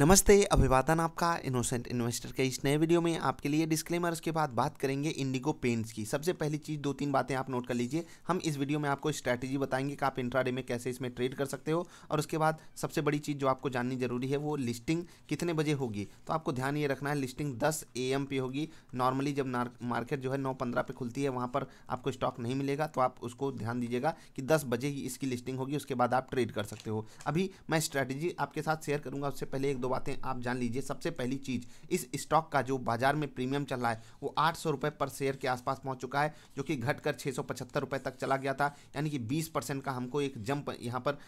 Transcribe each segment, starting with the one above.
नमस्ते अभिवादन आपका इनोसेंट इन्वेस्टर के इस नए वीडियो में आपके लिए डिस्क्लेमर उसके बाद बात करेंगे इंडिगो पेंट्स की सबसे पहली चीज़ दो तीन बातें आप नोट कर लीजिए हम इस वीडियो में आपको स्ट्रैटेजी बताएंगे कि आप इंट्राडे में कैसे इसमें ट्रेड कर सकते हो और उसके बाद सबसे बड़ी चीज़ जो आपको जाननी जरूरी है वो लिस्टिंग कितने बजे होगी तो आपको ध्यान ये रखना है लिस्टिंग दस ए एम पे होगी नॉर्मली जब मार्केट जो है नौ पंद्रह पे खुलती है वहाँ पर आपको स्टॉक नहीं मिलेगा तो आप उसको ध्यान दीजिएगा कि दस बजे ही इसकी लिस्टिंग होगी उसके बाद आप ट्रेड कर सकते हो अभी मैं स्ट्रैटेजी आपके साथ शेयर करूँगा उससे पहले एक दो बातें आप जान लीजिए सबसे पहली चीज़ इस स्टॉक का जो बाजार में प्रीमियम चल रहा है वो आठ सौ रुपए पर शेयर के आसपास पहुंच चुका है जो कि घटकर छह सौ पचहत्तर तक चला गया था यानी कि बीस परसेंट का हमको एक जंप यहाँ पर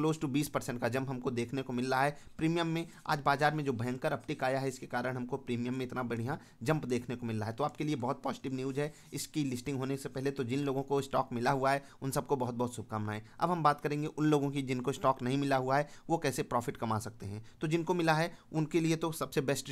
क्लोज टू बीस परसेंट का जंप हमको देखने को मिल रहा है प्रीमियम में आज बाजार में जो भयंकर अपटिक आया है इसके कारण हमको प्रीमियम में इतना बढ़िया जंप देखने को मिल रहा है तो आपके लिए बहुत पॉजिटिव न्यूज़ है इसकी लिस्टिंग होने से पहले तो जिन लोगों को स्टॉक मिला हुआ है उन सबको बहुत बहुत शुभकामनाएं अब हम बात करेंगे उन लोगों की जिनको स्टॉक नहीं मिला हुआ है वो कैसे प्रॉफिट कमा सकते हैं तो जिनको मिला है उनके लिए तो सबसे बेस्ट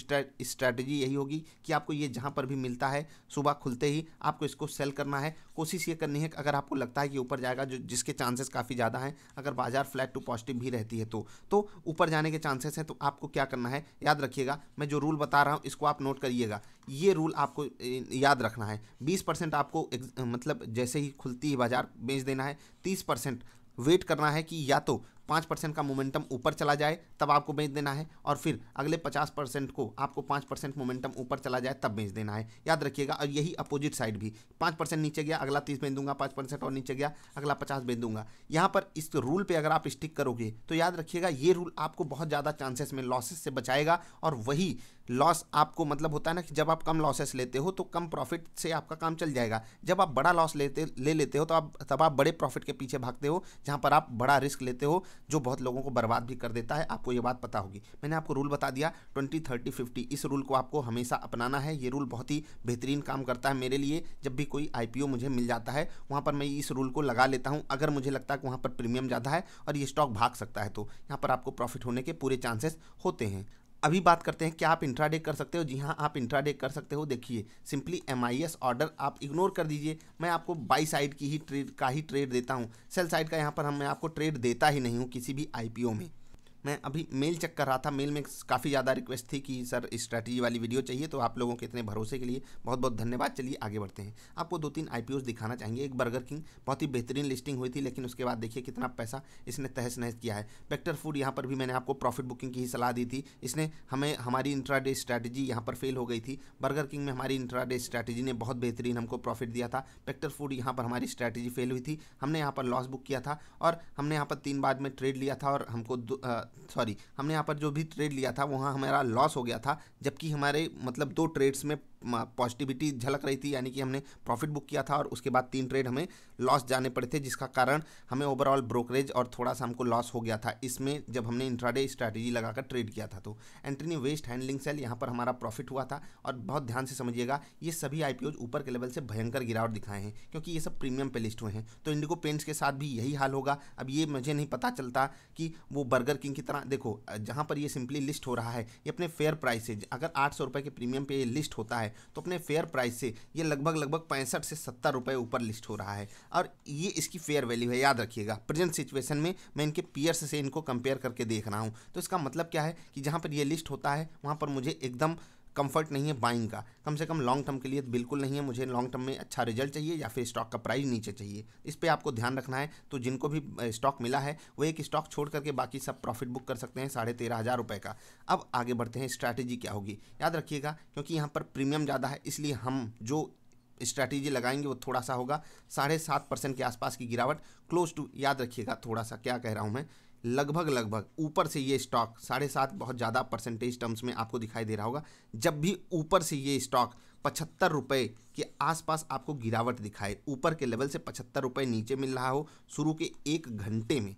स्ट्रैटेजी यही होगी कि आपको ये जहाँ पर भी मिलता है सुबह खुलते ही आपको इसको सेल करना है कोशिश ये करनी है अगर आपको लगता है कि ऊपर जाएगा जो जिसके चांसेस काफ़ी ज़्यादा हैं अगर बाजार फ्लैट टू पॉजिटिव भी रहती है तो तो ऊपर जाने के चांसेस हैं तो आपको क्या करना है याद रखिएगा मैं जो रूल बता रहा हूँ इसको आप नोट करिएगा ये रूल आपको याद रखना है बीस परसेंट आपको मतलब जैसे ही खुलती है बाजार बेच देना है तीस परसेंट वेट करना है कि या तो पाँच परसेंट का मोमेंटम ऊपर चला जाए तब आपको बेच देना है और फिर अगले पचास परसेंट को आपको पाँच परसेंट मोमेंटम ऊपर चला जाए तब बेच देना है याद रखिएगा और यही अपोजिट साइड भी पाँच परसेंट नीचे गया अगला तीस बेच दूंगा पाँच परसेंट और नीचे गया अगला पचास बेच दूंगा यहाँ पर इस रूल पर अगर आप स्टिक करोगे तो याद रखिएगा ये रूल आपको बहुत ज़्यादा चांसेस में लॉसेस से बचाएगा और वही लॉस आपको मतलब होता है ना कि जब आप कम लॉसेस लेते हो तो कम प्रॉफिट से आपका काम चल जाएगा जब आप बड़ा लॉस लेते ले लेते हो तो आप तब आप बड़े प्रॉफिट के पीछे भागते हो जहाँ पर आप बड़ा रिस्क लेते हो जो बहुत लोगों को बर्बाद भी कर देता है आपको ये बात पता होगी मैंने आपको रूल बता दिया ट्वेंटी थर्टी फिफ्टी इस रूल को आपको हमेशा अपनाना है ये रूल बहुत ही बेहतरीन काम करता है मेरे लिए जब भी कोई आई मुझे मिल जाता है वहाँ पर मैं इस रूल को लगा लेता हूँ अगर मुझे लगता है कि वहाँ पर प्रीमियम ज़्यादा है और ये स्टॉक भाग सकता है तो यहाँ पर आपको प्रॉफिट होने के पूरे चांसेस होते हैं अभी बात करते हैं क्या आप इंट्राडे कर सकते हो जी हाँ आप इंट्राडे कर सकते हो देखिए सिंपली एम ऑर्डर आप इग्नोर कर दीजिए मैं आपको बाई साइड की ही ट्रेड का ही ट्रेड देता हूँ सेल साइड का यहाँ पर हम मैं आपको ट्रेड देता ही नहीं हूँ किसी भी आई में मैं अभी मेल चेक कर रहा था मेल में काफ़ी ज़्यादा रिक्वेस्ट थी कि सर स्ट्रैटेजी वाली वीडियो चाहिए तो आप लोगों के इतने भरोसे के लिए बहुत बहुत धन्यवाद चलिए आगे बढ़ते हैं आपको दो तीन आई दिखाना चाहिए एक बर्गर किंग बहुत ही बेहतरीन लिस्टिंग हुई थी लेकिन उसके बाद देखिए कितना पैसा इसने तहस नहस किया है पैक्टर फूड यहाँ पर भी मैंने आपको प्रॉफिट बुकिंग की सलाह दी थी इसने हमें हमारी इंट्राडे स्ट्रैटेजी यहाँ पर फेल हो गई थी बर्गर किंग में हमारी इंट्राडे स्ट्रैटेजी ने बहुत बेहतरीन हमको प्रॉफिट दिया था पैक्टर फूड यहाँ पर हमारी स्ट्रैटेजी फेल हुई थी हमने यहाँ पर लॉस बुक किया था और हमने यहाँ पर तीन बाद में ट्रेड लिया था और हमको सॉरी हमने यहाँ पर जो भी ट्रेड लिया था वहाँ हमारा लॉस हो गया था जबकि हमारे मतलब दो ट्रेड्स में पॉजिटिविटी झलक रही थी यानी कि हमने प्रॉफिट बुक किया था और उसके बाद तीन ट्रेड हमें लॉस जाने पड़े थे जिसका कारण हमें ओवरऑल ब्रोकरेज और थोड़ा सा हमको लॉस हो गया था इसमें जब हमने इंट्राडे स्ट्रैटेजी लगाकर ट्रेड किया था तो एंट्रनी वेस्ट हैंडलिंग सेल यहाँ पर हमारा प्रॉफिट हुआ था और बहुत ध्यान से समझिएगा ये सभी आई ऊपर के लेवल से भयंकर गिरावट दिखाए हैं क्योंकि ये सब प्रीमियम पे लिस्ट हुए हैं तो इंडिगो पेंट्स के साथ भी यही हाल होगा अब ये मुझे नहीं पता चलता कि वो बर्गर किंग की तरह देखो जहाँ पर ये सिंपली लिस्ट हो रहा है ये अपने फेयर प्राइस से अगर आठ सौ रुपये के प्रीमियम पे ये लिस्ट होता है तो अपने फेयर प्राइस से ये लगभग लगभग पैंसठ से सत्तर रुपये ऊपर लिस्ट हो रहा है और ये इसकी फेयर वैल्यू है याद रखिएगा प्रेजेंट सिचुएशन में मैं इनके पीयर्स से इनको कंपेयर करके देख रहा हूँ तो इसका मतलब क्या है कि जहाँ पर ये लिस्ट होता है वहाँ पर मुझे एकदम कंफर्ट नहीं है बाइंग का कम से कम लॉन्ग टर्म के लिए तो बिल्कुल नहीं है मुझे लॉन्ग टर्म में अच्छा रिजल्ट चाहिए या फिर स्टॉक का प्राइस नीचे चाहिए इस पर आपको ध्यान रखना है तो जिनको भी स्टॉक मिला है वो एक स्टॉक छोड़ करके बाकी सब प्रॉफिट बुक कर सकते हैं साढ़े तेरह हज़ार रुपये का अब आगे बढ़ते हैं स्ट्रैटेजी क्या होगी याद रखिएगा क्योंकि यहाँ पर प्रीमियम ज़्यादा है इसलिए हम जो स्ट्रैटेजी लगाएंगे वो थोड़ा सा होगा साढ़े सात परसेंट के आसपास की गिरावट क्लोज टू याद रखिएगा थोड़ा सा क्या कह रहा हूँ मैं लगभग लगभग ऊपर से ये स्टॉक साढ़े सात बहुत ज़्यादा परसेंटेज टर्म्स में आपको दिखाई दे रहा होगा जब भी ऊपर से ये स्टॉक पचहत्तर रुपये के आसपास आपको गिरावट दिखाए ऊपर के लेवल से पचहत्तर रुपये नीचे मिल रहा हो शुरू के एक घंटे में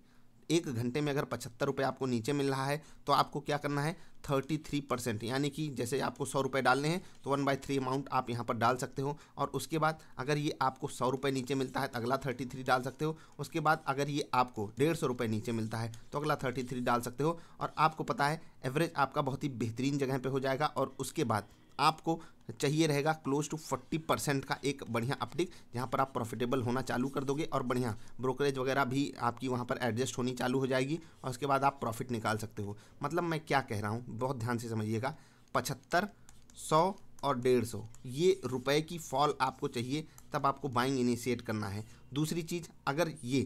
एक घंटे में अगर पचहत्तर रुपये आपको नीचे मिल रहा है तो आपको क्या करना है थर्टी थ्री परसेंट यानी कि जैसे आपको सौ रुपये डालने हैं तो वन बाई थ्री अमाउंट आप यहाँ पर डाल सकते हो और उसके बाद अगर ये आपको सौ रुपये नीचे मिलता है तो अगला थर्टी थ्री डाल सकते हो उसके बाद अगर ये आपको डेढ़ सौ रुपये नीचे मिलता है तो अगला थर्टी थ्री डाल सकते हो और आपको पता है एवरेज आपका बहुत ही बेहतरीन जगह पर हो जाएगा और उसके बाद आपको चाहिए रहेगा क्लोज टू फोर्टी परसेंट का एक बढ़िया अपडिक जहाँ पर आप प्रॉफिटेबल होना चालू कर दोगे और बढ़िया ब्रोकरेज वगैरह भी आपकी वहाँ पर एडजस्ट होनी चालू हो जाएगी और उसके बाद आप प्रॉफिट निकाल सकते हो मतलब मैं क्या कह रहा हूँ बहुत ध्यान से समझिएगा पचहत्तर सौ और डेढ़ सौ ये रुपए की फॉल आपको चाहिए तब आपको बाइंग इनिशिएट करना है दूसरी चीज़ अगर ये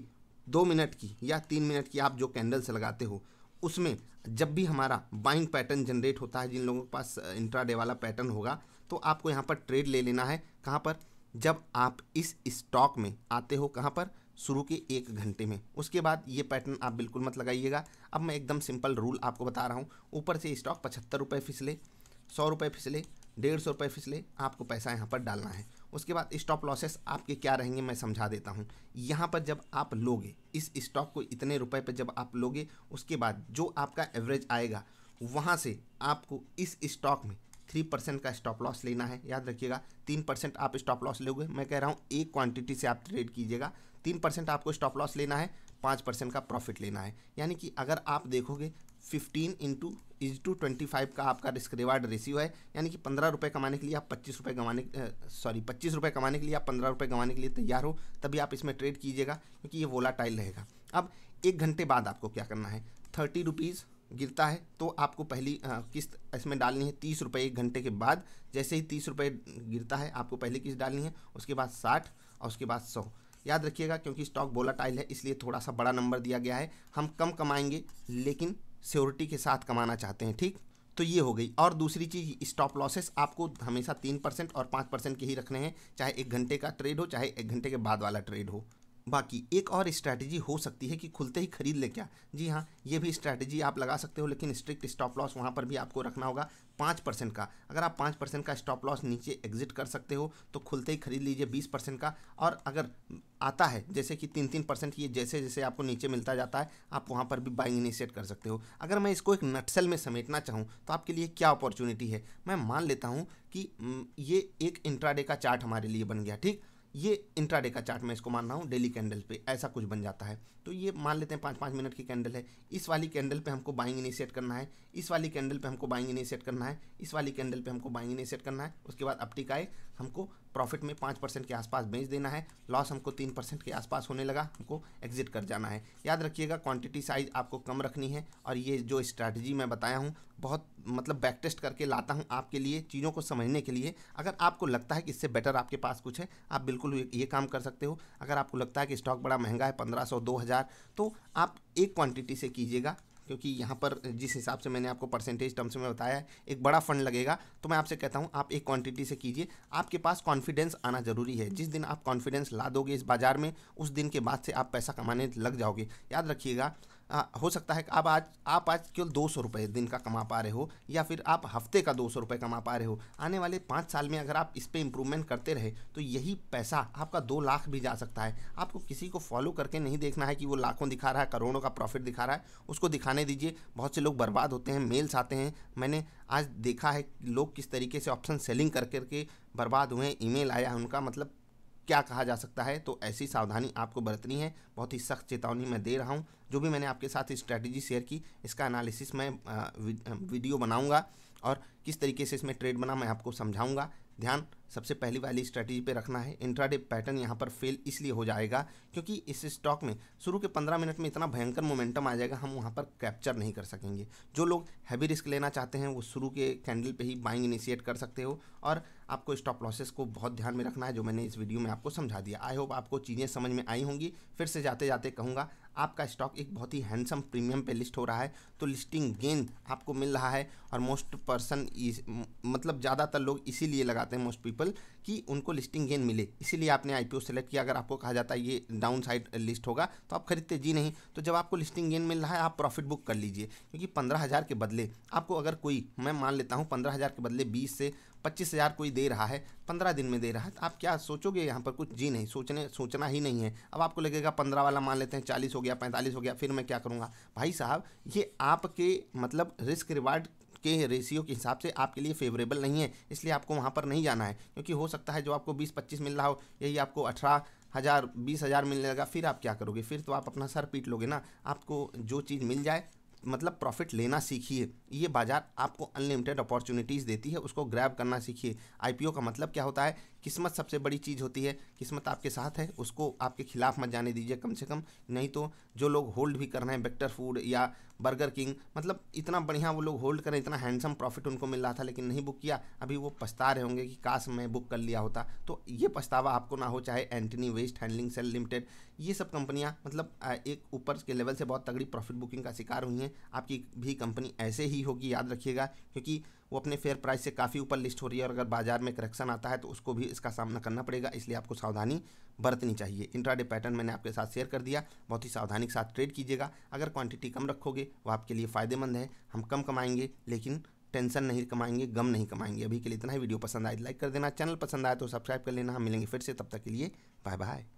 दो मिनट की या तीन मिनट की आप जो कैंडल्स लगाते हो उसमें जब भी हमारा बाइंग पैटर्न जनरेट होता है जिन लोगों के पास इंट्राडे वाला पैटर्न होगा तो आपको यहाँ पर ट्रेड ले लेना है कहाँ पर जब आप इस स्टॉक में आते हो कहाँ पर शुरू के एक घंटे में उसके बाद ये पैटर्न आप बिल्कुल मत लगाइएगा अब मैं एकदम सिंपल रूल आपको बता रहा हूँ ऊपर से स्टॉक पचहत्तर रुपये फिसले सौ रुपये फिसले डेढ़ सौ रुपये फिसले आपको पैसा यहाँ पर डालना है उसके बाद स्टॉप लॉसेस आपके क्या रहेंगे मैं समझा देता हूँ यहाँ पर जब आप लोगे इस स्टॉक को इतने रुपए पर जब आप लोगे उसके बाद जो आपका एवरेज आएगा वहाँ से आपको इस स्टॉक में थ्री परसेंट का स्टॉप लॉस लेना है याद रखिएगा तीन परसेंट आप स्टॉप लॉस लोगे मैं कह रहा हूँ एक क्वांटिटी से आप ट्रेड कीजिएगा तीन परसेंट आपको स्टॉप लॉस लेना है पाँच परसेंट का प्रॉफिट लेना है यानी कि अगर आप देखोगे fifteen into is two twenty five का आपका रिस्क रिवार्ड रेशियो है यानी कि पंद्रह रुपये कमाने के लिए आप पच्चीस रुपये कमाने सॉरी पच्चीस रुपये कमाने के लिए आप पंद्रह रुपये कमाने के लिए तैयार हो तभी आप इसमें ट्रेड कीजिएगा क्योंकि ये वोलाटाइल रहेगा अब एक घंटे बाद आपको क्या करना है थर्टी रुपीज़ गिरता है तो आपको पहली किस्त इसमें डालनी है तीस रुपये एक घंटे के बाद जैसे ही तीस रुपये गिरता है आपको पहली किस्त डालनी है उसके बाद साठ और उसके बाद सौ याद रखिएगा क्योंकि स्टॉक टाइल है इसलिए थोड़ा सा बड़ा नंबर दिया गया है हम कम कमाएंगे लेकिन श्योरिटी के साथ कमाना चाहते हैं ठीक तो ये हो गई और दूसरी चीज़ स्टॉप लॉसेस आपको हमेशा तीन परसेंट और पाँच परसेंट के ही रखने हैं चाहे एक घंटे का ट्रेड हो चाहे एक घंटे के बाद वाला ट्रेड हो बाकी एक और स्ट्रैटेजी हो सकती है कि खुलते ही खरीद ले क्या जी हाँ ये भी स्ट्रैटेजी आप लगा सकते हो लेकिन स्ट्रिक्ट स्टॉप लॉस वहाँ पर भी आपको रखना होगा पाँच परसेंट का अगर आप पाँच परसेंट का स्टॉप लॉस नीचे एग्जिट कर सकते हो तो खुलते ही खरीद लीजिए बीस परसेंट का और अगर आता है जैसे कि तीन तीन परसेंट ये जैसे जैसे आपको नीचे मिलता जाता है आप वहाँ पर भी बाइंग इनिशिएट कर सकते हो अगर मैं इसको एक नटसेल में समेटना चाहूँ तो आपके लिए क्या अपॉर्चुनिटी है मैं मान लेता हूँ कि ये एक इंट्राडे का चार्ट हमारे लिए बन गया ठीक ये इंट्राडे का चार्ट मैं इसको मान रहा हूँ डेली कैंडल पे ऐसा कुछ बन जाता है तो ये मान लेते हैं पाँच पाँच मिनट की कैंडल है इस वाली कैंडल पे हमको बाइंग इनिशिएट करना है इस वाली कैंडल पे हमको बाइंग इनिशिएट करना है इस वाली कैंडल पे हमको बाइंग इनिशिएट करना है उसके बाद अपटिक आए हमको प्रॉफिट में पाँच परसेंट के आसपास बेच देना है लॉस हमको तीन परसेंट के आसपास होने लगा हमको एग्जिट कर जाना है याद रखिएगा क्वान्टिटी साइज आपको कम रखनी है और ये जो स्ट्रैटेजी मैं बताया हूँ बहुत मतलब बैक टेस्ट करके लाता हूँ आपके लिए चीज़ों को समझने के लिए अगर आपको लगता है कि इससे बेटर आपके पास कुछ है आप बिल्कुल ये काम कर सकते हो अगर आपको लगता है कि स्टॉक बड़ा महंगा है पंद्रह सौ दो हज़ार तो आप एक क्वांटिटी से कीजिएगा क्योंकि यहाँ पर जिस हिसाब से मैंने आपको परसेंटेज टर्म्स में बताया है एक बड़ा फंड लगेगा तो मैं आपसे कहता हूँ आप एक क्वांटिटी से कीजिए आपके पास कॉन्फिडेंस आना जरूरी है जिस दिन आप कॉन्फिडेंस ला दोगे इस बाज़ार में उस दिन के बाद से आप पैसा कमाने लग जाओगे याद रखिएगा आ, हो सकता है कि आप आज आप आज केवल दो सौ रुपये दिन का कमा पा रहे हो या फिर आप हफ्ते का दो सौ रुपये कमा पा रहे हो आने वाले पाँच साल में अगर आप इस पर इम्प्रूवमेंट करते रहे तो यही पैसा आपका दो लाख भी जा सकता है आपको किसी को फॉलो करके नहीं देखना है कि वो लाखों दिखा रहा है करोड़ों का प्रॉफिट दिखा रहा है उसको दिखाने दीजिए बहुत से लोग बर्बाद होते हैं मेल्स आते हैं मैंने आज देखा है लोग किस तरीके से ऑप्शन सेलिंग कर करके बर्बाद हुए ईमेल आया उनका मतलब क्या कहा जा सकता है तो ऐसी सावधानी आपको बरतनी है बहुत ही सख्त चेतावनी मैं दे रहा हूँ जो भी मैंने आपके साथ स्ट्रैटेजी शेयर की इसका एनालिसिस मैं वीडियो बनाऊँगा और किस तरीके से इसमें ट्रेड बना मैं आपको समझाऊँगा ध्यान सबसे पहली वाली स्ट्रैटेजी पे रखना है इंट्राडे पैटर्न यहाँ पर फेल इसलिए हो जाएगा क्योंकि इस स्टॉक में शुरू के 15 मिनट में इतना भयंकर मोमेंटम आ जाएगा हम वहाँ पर कैप्चर नहीं कर सकेंगे जो लोग हैवी रिस्क लेना चाहते हैं वो शुरू के कैंडल पे ही बाइंग इनिशिएट कर सकते हो और आपको स्टॉप लॉसेस को बहुत ध्यान में रखना है जो मैंने इस वीडियो में आपको समझा दिया आई होप आपको चीज़ें समझ में आई होंगी फिर से जाते जाते कहूँगा आपका स्टॉक एक बहुत ही हैंडसम प्रीमियम पे लिस्ट हो रहा है तो लिस्टिंग गेन आपको मिल रहा है और मोस्ट पर्सन मतलब ज़्यादातर लोग इसीलिए लगाते हैं मोस्ट पीपल कि उनको लिस्टिंग गेन मिले इसीलिए आपने आई पी सेलेक्ट किया अगर आपको कहा जाता है ये डाउन साइड लिस्ट होगा तो आप खरीदते जी नहीं तो जब आपको लिस्टिंग गेन मिल रहा है आप प्रॉफिट बुक कर लीजिए क्योंकि पंद्रह हज़ार के बदले आपको अगर कोई मैं मान लेता हूँ पंद्रह हज़ार के बदले बीस से पच्चीस हज़ार कोई दे रहा है पंद्रह दिन में दे रहा है तो आप क्या सोचोगे यहाँ पर कुछ जी नहीं सोचने सोचना ही नहीं है अब आपको लगेगा पंद्रह वाला मान लेते हैं चालीस हो गया पैंतालीस हो गया फिर मैं क्या करूँगा भाई साहब ये आपके मतलब रिस्क रिवार्ड के रेशियो के हिसाब से आपके लिए फेवरेबल नहीं है इसलिए आपको वहाँ पर नहीं जाना है क्योंकि हो सकता है जो आपको बीस पच्चीस मिल रहा हो यही आपको अठारह हज़ार बीस हज़ार मिलने लगा फिर आप क्या करोगे फिर तो आप अपना सर पीट लोगे ना आपको जो चीज़ मिल जाए मतलब प्रॉफिट लेना सीखिए ये बाज़ार आपको अनलिमिटेड अपॉर्चुनिटीज़ देती है उसको ग्रैब करना सीखिए आईपीओ का मतलब क्या होता है किस्मत सबसे बड़ी चीज़ होती है किस्मत आपके साथ है उसको आपके खिलाफ मत जाने दीजिए कम से कम नहीं तो जो लोग होल्ड भी कर रहे हैं बेटर फूड या बर्गर किंग मतलब इतना बढ़िया वो लोग होल्ड करें इतना हैंडसम प्रॉफिट उनको मिल रहा था लेकिन नहीं बुक किया अभी वो पछता रहे होंगे कि काश मैं बुक कर लिया होता तो ये पछतावा आपको ना हो चाहे Antony waste handling cell limited ये सब कंपनियाँ मतलब एक ऊपर के लेवल से बहुत तगड़ी प्रॉफिट बुकिंग का शिकार हुई हैं आपकी भी कंपनी ऐसे ही होगी याद रखिएगा क्योंकि वो अपने फेयर प्राइस से काफ़ी ऊपर लिस्ट हो रही है और अगर बाजार में करेक्शन आता है तो उसको भी इसका सामना करना पड़ेगा इसलिए आपको सावधानी बरतनी चाहिए इंट्राडे पैटर्न मैंने आपके साथ शेयर कर दिया बहुत ही सावधानी के साथ ट्रेड कीजिएगा अगर क्वांटिटी कम रखोगे वो आपके लिए फ़ायदेमंद है हम कम कमाएंगे लेकिन टेंशन नहीं कमाएंगे गम नहीं कमाएंगे अभी के लिए इतना ही वीडियो पसंद आए लाइक तो कर देना चैनल पसंद आए तो सब्सक्राइब कर लेना हम मिलेंगे फिर से तब तक के लिए बाय बाय